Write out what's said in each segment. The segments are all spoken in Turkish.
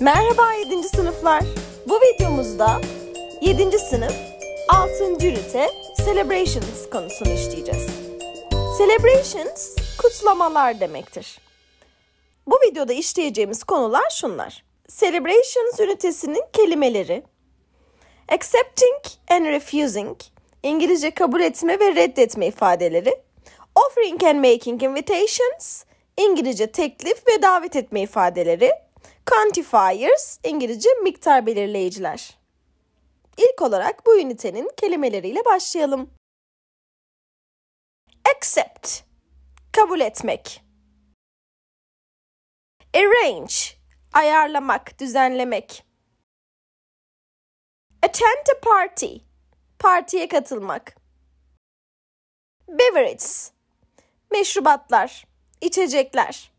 Merhaba 7. sınıflar. Bu videomuzda 7. sınıf 6. ünite celebrations konusunu işleyeceğiz. Celebrations kutlamalar demektir. Bu videoda işleyeceğimiz konular şunlar. Celebrations ünitesinin kelimeleri, accepting and refusing, İngilizce kabul etme ve reddetme ifadeleri, offering and making invitations, İngilizce teklif ve davet etme ifadeleri, Quantifiers, İngilizce miktar belirleyiciler. İlk olarak bu ünitenin kelimeleriyle başlayalım. Accept, kabul etmek. Arrange, ayarlamak, düzenlemek. Attend a party, partiye katılmak. Beverages, meşrubatlar, içecekler.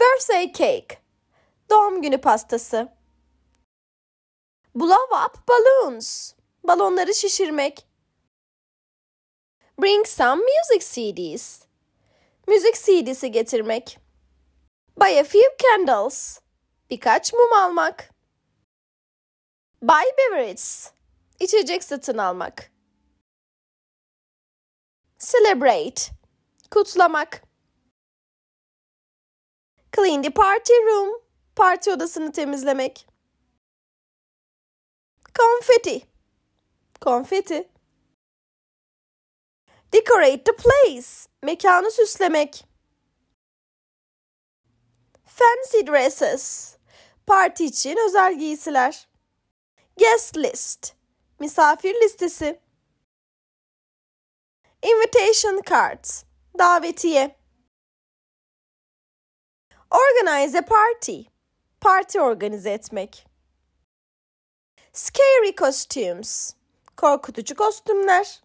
Birthday cake, Doğum günü pastası. Blow up balloons. Balonları şişirmek. Bring some music CDs. Müzik CD'si getirmek. Buy a few candles. Birkaç mum almak. Buy beverages. İçecek satın almak. Celebrate. Kutlamak. Clean the party room. Parti odasını temizlemek. Konfeti. Konfeti. Decorate the place. Mekanı süslemek. Fancy dresses. Parti için özel giysiler. Guest list. Misafir listesi. Invitation card. Davetiye. Organize a party parti organize etmek. Scary costumes, korkutucu kostümler.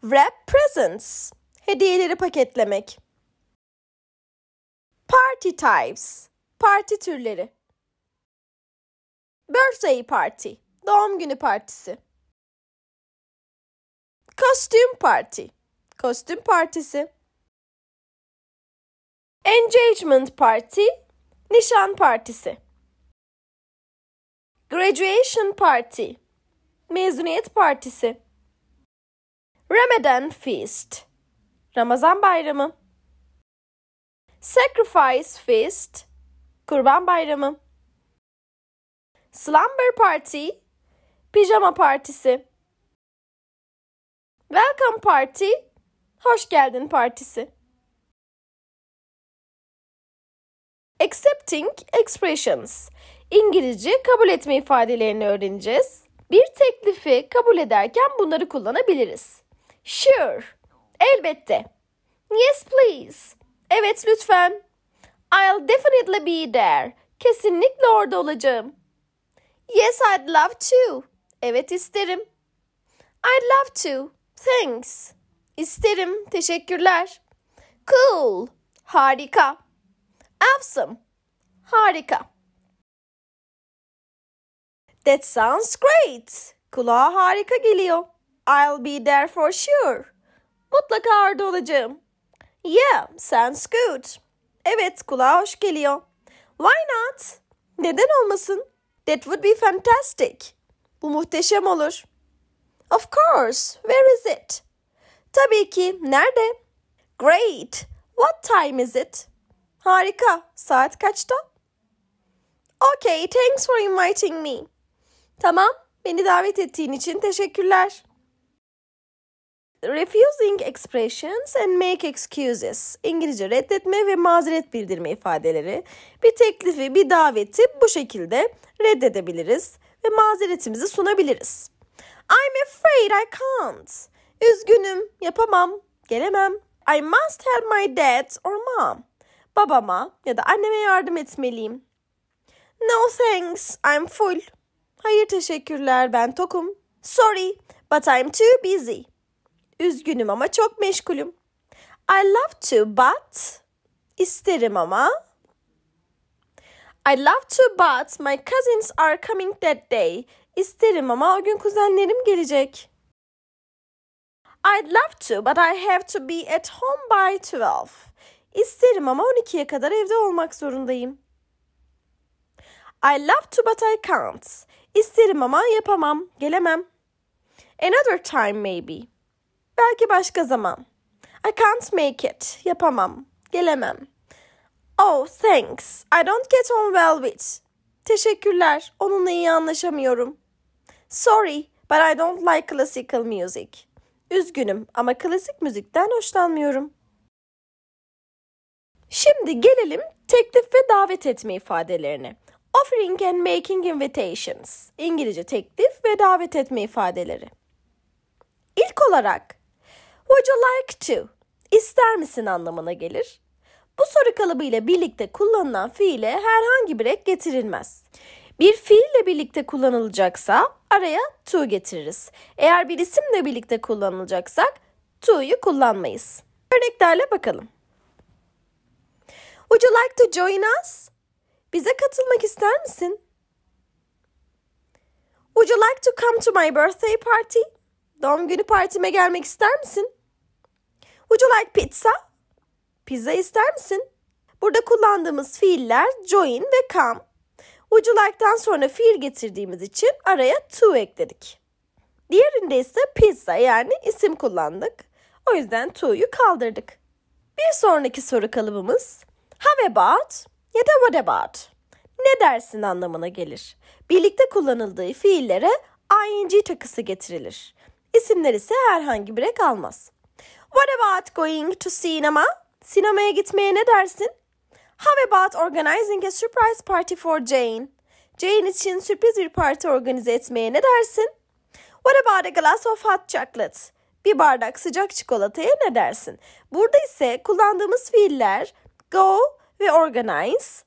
Wrap presents, hediyeleri paketlemek. Party types, parti türleri. Birthday party, doğum günü partisi. Costume party, kostüm partisi. Engagement party, Nişan partisi. Graduation party. Mezuniyet partisi. Ramadan feast. Ramazan bayramı. Sacrifice feast. Kurban bayramı. Slumber party. Pijama partisi. Welcome party. Hoş geldin partisi. accepting expressions. İngilizce kabul etme ifadelerini öğreneceğiz. Bir teklifi kabul ederken bunları kullanabiliriz. Sure. Elbette. Yes please. Evet lütfen. I'll definitely be there. Kesinlikle orada olacağım. Yes I'd love to. Evet isterim. I'd love to. Thanks. İsterim. Teşekkürler. Cool. Harika. Awesome. Harika. That sounds great. Kulağa harika geliyor. I'll be there for sure. Mutlaka orada olacağım. Yeah, sounds good. Evet, kulağa hoş geliyor. Why not? Neden olmasın? That would be fantastic. Bu muhteşem olur. Of course. Where is it? Tabii ki. Nerede? Great. What time is it? Harika. Saat kaçta? Okay, thanks for inviting me. Tamam, beni davet ettiğin için teşekkürler. Refusing expressions and make excuses. İngilizce reddetme ve mazeret bildirme ifadeleri. Bir teklifi, bir daveti bu şekilde reddedebiliriz ve mazeretimizi sunabiliriz. I'm afraid I can't. Üzgünüm, yapamam, gelemem. I must help my dad or mom babama ya da anneme yardım etmeliyim. No thanks, I'm full. Hayır teşekkürler, ben tokum. Sorry, but I'm too busy. Üzgünüm ama çok meşgulüm. I love to but İsterim ama I love to but my cousins are coming that day. İsterim ama o gün kuzenlerim gelecek. I'd love to but I have to be at home by 12. İsterim ama 12'ye kadar evde olmak zorundayım. I love to but I can't. İsterim ama yapamam, gelemem. Another time maybe. Belki başka zaman. I can't make it. Yapamam, gelemem. Oh, thanks. I don't get on well with. Teşekkürler. Onunla iyi anlaşamıyorum. Sorry, but I don't like classical music. Üzgünüm ama klasik müzikten hoşlanmıyorum. Şimdi gelelim teklif ve davet etme ifadelerine. Offering and making invitations. İngilizce teklif ve davet etme ifadeleri. İlk olarak would you like to? İster misin anlamına gelir. Bu soru kalıbı ile birlikte kullanılan fiile herhangi bir ek getirilmez. Bir fiille birlikte kullanılacaksa araya to getiririz. Eğer bir isimle birlikte kullanılacaksak to'yu kullanmayız. Örneklerle bakalım. Would you like to join us? Bize katılmak ister misin? Would you like to come to my birthday party? Doğum günü partime gelmek ister misin? Would you like pizza? Pizza ister misin? Burada kullandığımız fiiller join ve come. Would you like'dan sonra fiil getirdiğimiz için araya to ekledik. Diğerinde ise pizza yani isim kullandık. O yüzden to'yu kaldırdık. Bir sonraki soru kalıbımız How about ya da what about? Ne dersin anlamına gelir. Birlikte kullanıldığı fiillere ing takısı getirilir. İsimler ise herhangi bir ek almaz. What about going to cinema? Sinemaya gitmeye ne dersin? How about organizing a surprise party for Jane? Jane için sürpriz bir parti organize etmeye ne dersin? What about a glass of hot chocolate? Bir bardak sıcak çikolataya ne dersin? Burada ise kullandığımız fiiller go ve organize.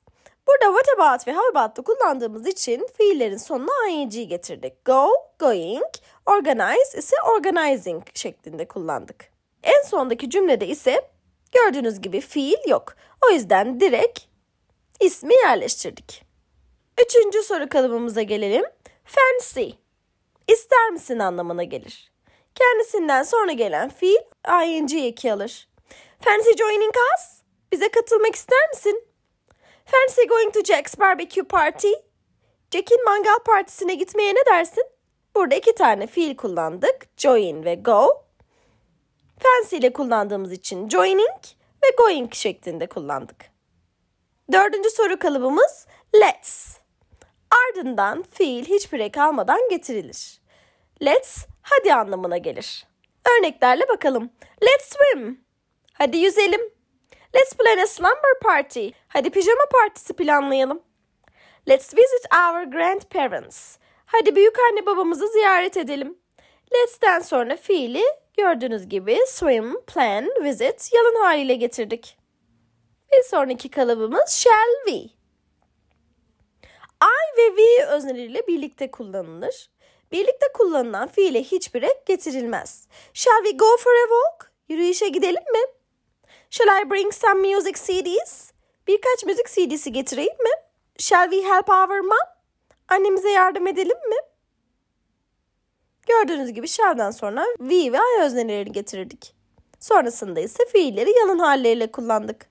Burada what about ve how about'ta kullandığımız için fiillerin sonuna ing'yi getirdik. Go, going, organize ise organizing şeklinde kullandık. En sondaki cümlede ise gördüğünüz gibi fiil yok. O yüzden direkt ismi yerleştirdik. Üçüncü soru kalıbımıza gelelim. Fancy, ister misin anlamına gelir. Kendisinden sonra gelen fiil ing eki alır. Fancy joining us? Bize katılmak ister misin? Fancy going to Jack's barbecue party? Jack'in mangal partisine gitmeye ne dersin? Burada iki tane fiil kullandık. Join ve go. Fancy ile kullandığımız için joining ve going şeklinde kullandık. Dördüncü soru kalıbımız let's. Ardından fiil hiçbir ek almadan getirilir. Let's hadi anlamına gelir. Örneklerle bakalım. Let's swim. Hadi yüzelim. Let's plan a slumber party. Hadi pijama partisi planlayalım. Let's visit our grandparents. Hadi büyük anne babamızı ziyaret edelim. Let's'ten sonra fiili gördüğünüz gibi swim, plan, visit yalın haliyle getirdik. Bir sonraki kalıbımız shall we. I ve we özneleriyle birlikte kullanılır. Birlikte kullanılan fiile hiçbir ek getirilmez. Shall we go for a walk? Yürüyüşe gidelim mi? Shall I bring some music CDs? Birkaç müzik CD'si getireyim mi? Shall we help our mom? Annemize yardım edelim mi? Gördüğünüz gibi shall'dan sonra we ve I öznelerini getirdik. Sonrasında ise fiilleri yanın halleriyle kullandık.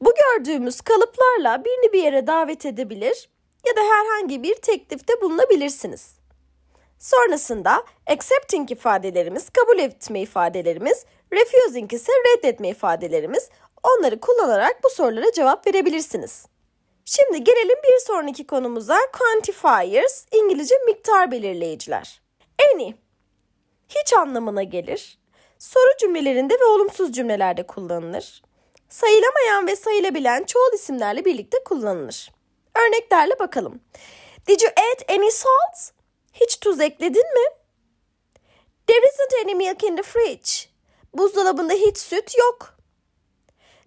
Bu gördüğümüz kalıplarla birini bir yere davet edebilir ya da herhangi bir teklifte bulunabilirsiniz. Sonrasında accepting ifadelerimiz, kabul etme ifadelerimiz refusing ise reddetme ifadelerimiz. Onları kullanarak bu sorulara cevap verebilirsiniz. Şimdi gelelim bir sonraki konumuza quantifiers, İngilizce miktar belirleyiciler. Any, hiç anlamına gelir. Soru cümlelerinde ve olumsuz cümlelerde kullanılır. Sayılamayan ve sayılabilen çoğul isimlerle birlikte kullanılır. Örneklerle bakalım. Did you add any salt? Hiç tuz ekledin mi? There isn't any milk in the fridge. Buzdolabında hiç süt yok.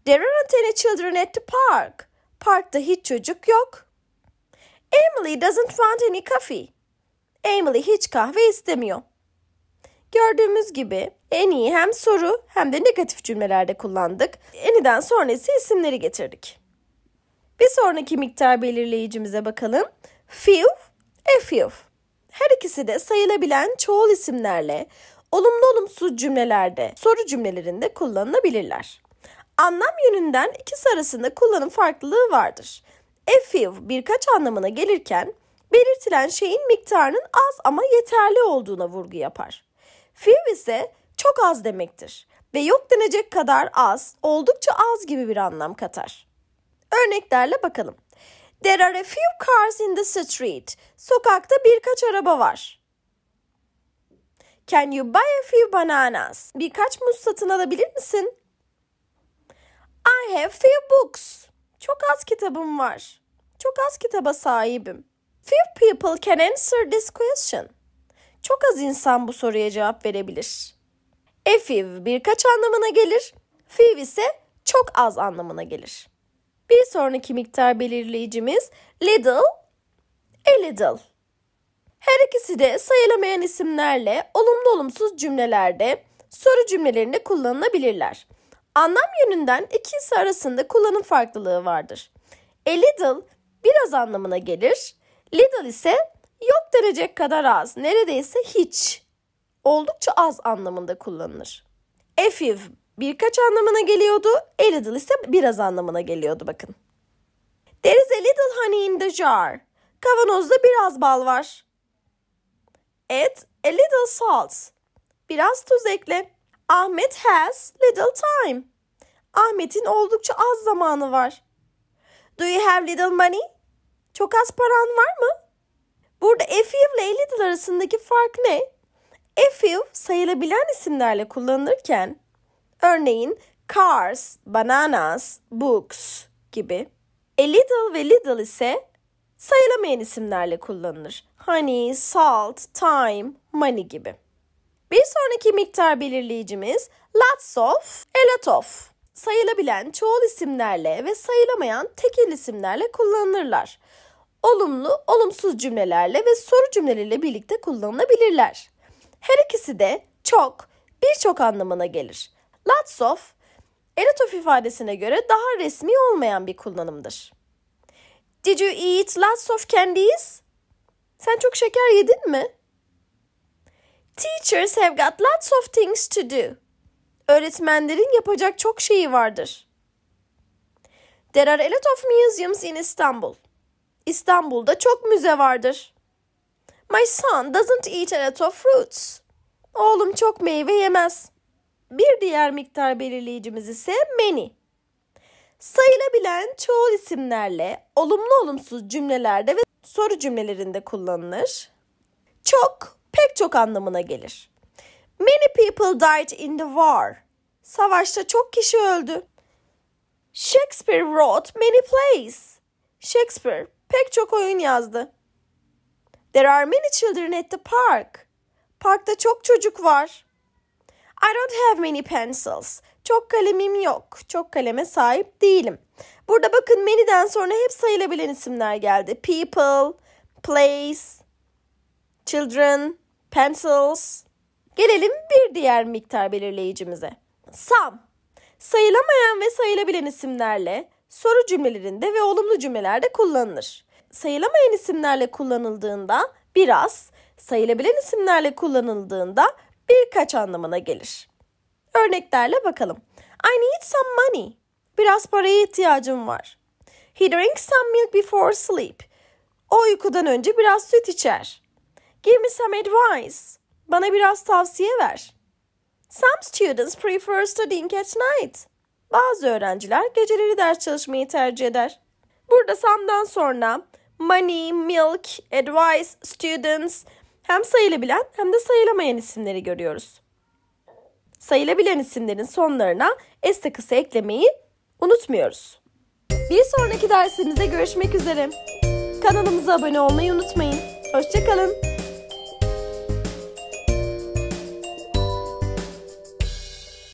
There aren't any children at the park. Parkta hiç çocuk yok. Emily doesn't want any coffee. Emily hiç kahve istemiyor. Gördüğümüz gibi en iyi hem soru hem de negatif cümlelerde kullandık. Any'den sonrası isimleri getirdik. Bir sonraki miktar belirleyicimize bakalım. Few, a few. Her ikisi de sayılabilen çoğul isimlerle olumlu olumsuz cümlelerde, soru cümlelerinde kullanılabilirler. Anlam yönünden ikisi arasında kullanım farklılığı vardır. Effive birkaç anlamına gelirken belirtilen şeyin miktarının az ama yeterli olduğuna vurgu yapar. Few ise çok az demektir ve yok denecek kadar az, oldukça az gibi bir anlam katar. Örneklerle bakalım. There are a few cars in the street. Sokakta birkaç araba var. Can you buy a few bananas? Birkaç muz satın alabilir misin? I have few books. Çok az kitabım var. Çok az kitaba sahibim. Few people can answer this question. Çok az insan bu soruya cevap verebilir. A few birkaç anlamına gelir. Few ise çok az anlamına gelir. Bir sonraki miktar belirleyicimiz little, a little. Her ikisi de sayılamayan isimlerle olumlu olumsuz cümlelerde soru cümlelerinde kullanılabilirler. Anlam yönünden ikisi arasında kullanım farklılığı vardır. A e, little biraz anlamına gelir. Little ise yok derece kadar az, neredeyse hiç, oldukça az anlamında kullanılır. A e, few birkaç anlamına geliyordu, a e, little ise biraz anlamına geliyordu bakın. There is a little honey in the jar. Kavanozda biraz bal var. Add a little salt. Biraz tuz ekle. Ahmet has little time. Ahmet'in oldukça az zamanı var. Do you have little money? Çok az paran var mı? Burada a few ile a little arasındaki fark ne? A few sayılabilen isimlerle kullanılırken örneğin cars, bananas, books gibi. A little ve little ise sayılamayan isimlerle kullanılır honey, salt, time, money gibi. Bir sonraki miktar belirleyicimiz lots of, a lot of. Sayılabilen çoğul isimlerle ve sayılamayan tekil isimlerle kullanılırlar. Olumlu, olumsuz cümlelerle ve soru cümleleriyle birlikte kullanılabilirler. Her ikisi de çok, birçok anlamına gelir. Lots of, a lot of ifadesine göre daha resmi olmayan bir kullanımdır. Did you eat lots of candies? Sen çok şeker yedin mi? Teachers have got lots of things to do. Öğretmenlerin yapacak çok şeyi vardır. There are a lot of museums in Istanbul. İstanbul'da çok müze vardır. My son doesn't eat a lot of fruits. Oğlum çok meyve yemez. Bir diğer miktar belirleyicimiz ise many. Sayılabilen çoğul isimlerle olumlu olumsuz cümlelerde ve soru cümlelerinde kullanılır. Çok, pek çok anlamına gelir. Many people died in the war. Savaşta çok kişi öldü. Shakespeare wrote many plays. Shakespeare pek çok oyun yazdı. There are many children at the park. Parkta çok çocuk var. I don't have many pencils. Çok kalemim yok. Çok kaleme sahip değilim. Burada bakın many'den sonra hep sayılabilen isimler geldi. People, place, children, pencils. Gelelim bir diğer miktar belirleyicimize. Some. Sayılamayan ve sayılabilen isimlerle soru cümlelerinde ve olumlu cümlelerde kullanılır. Sayılamayan isimlerle kullanıldığında biraz, sayılabilen isimlerle kullanıldığında birkaç anlamına gelir. Örneklerle bakalım. I need some money. Biraz paraya ihtiyacım var. He drinks some milk before sleep. O uykudan önce biraz süt içer. Give me some advice. Bana biraz tavsiye ver. Some students prefer studying at night. Bazı öğrenciler geceleri ders çalışmayı tercih eder. Burada some'dan sonra money, milk, advice, students hem sayılabilen hem de sayılamayan isimleri görüyoruz sayılabilen isimlerin sonlarına s takısı eklemeyi unutmuyoruz. Bir sonraki dersimizde görüşmek üzere. Kanalımıza abone olmayı unutmayın. Hoşçakalın.